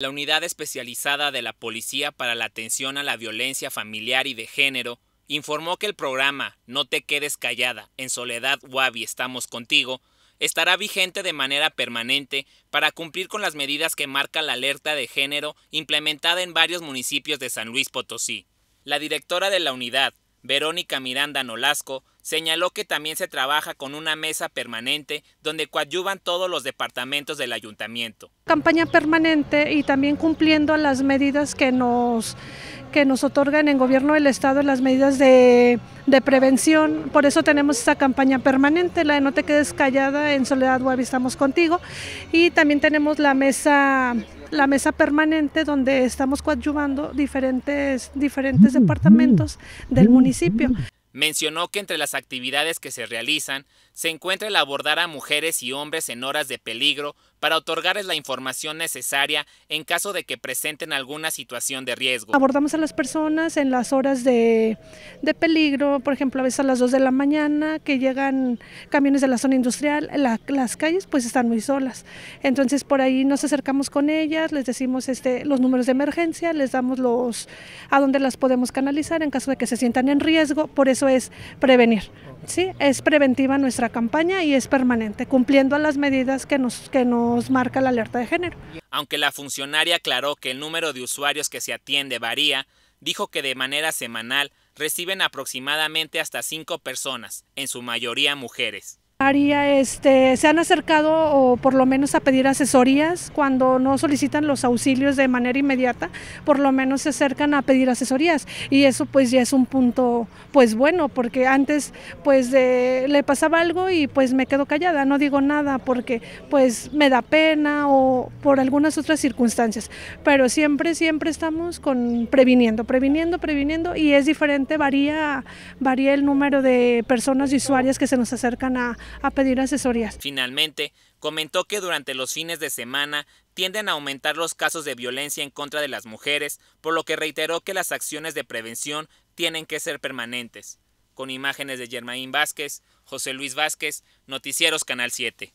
La Unidad Especializada de la Policía para la Atención a la Violencia Familiar y de Género informó que el programa No te quedes callada, en Soledad Wabi estamos contigo, estará vigente de manera permanente para cumplir con las medidas que marca la alerta de género implementada en varios municipios de San Luis Potosí. La directora de la unidad, Verónica Miranda Nolasco señaló que también se trabaja con una mesa permanente donde coadyuvan todos los departamentos del ayuntamiento. Campaña permanente y también cumpliendo las medidas que nos, que nos otorgan en gobierno del estado, las medidas de, de prevención, por eso tenemos esta campaña permanente, la de no te quedes callada, en Soledad Web estamos contigo, y también tenemos la mesa la mesa permanente donde estamos coadyuvando diferentes, diferentes mm, mm, departamentos del mm, municipio. Mencionó que entre las actividades que se realizan se encuentra el abordar a mujeres y hombres en horas de peligro para otorgarles la información necesaria en caso de que presenten alguna situación de riesgo. Abordamos a las personas en las horas de, de peligro, por ejemplo, a veces a las 2 de la mañana, que llegan camiones de la zona industrial, las calles pues están muy solas. Entonces por ahí nos acercamos con ellas, les decimos este, los números de emergencia, les damos los a dónde las podemos canalizar en caso de que se sientan en riesgo. Por eso es prevenir. Sí, es preventiva nuestra campaña y es permanente, cumpliendo las medidas que nos, que nos marca la alerta de género. Aunque la funcionaria aclaró que el número de usuarios que se atiende varía, dijo que de manera semanal reciben aproximadamente hasta cinco personas, en su mayoría mujeres este, se han acercado o por lo menos a pedir asesorías cuando no solicitan los auxilios de manera inmediata, por lo menos se acercan a pedir asesorías y eso pues ya es un punto pues bueno porque antes pues le pasaba algo y pues me quedo callada, no digo nada porque pues me da pena o por algunas otras circunstancias, pero siempre, siempre estamos con previniendo, previniendo, previniendo y es diferente, varía, varía el número de personas y usuarias que se nos acercan a a pedir asesorías. Finalmente, comentó que durante los fines de semana tienden a aumentar los casos de violencia en contra de las mujeres, por lo que reiteró que las acciones de prevención tienen que ser permanentes. Con imágenes de Germaín Vázquez, José Luis Vázquez, Noticieros Canal 7.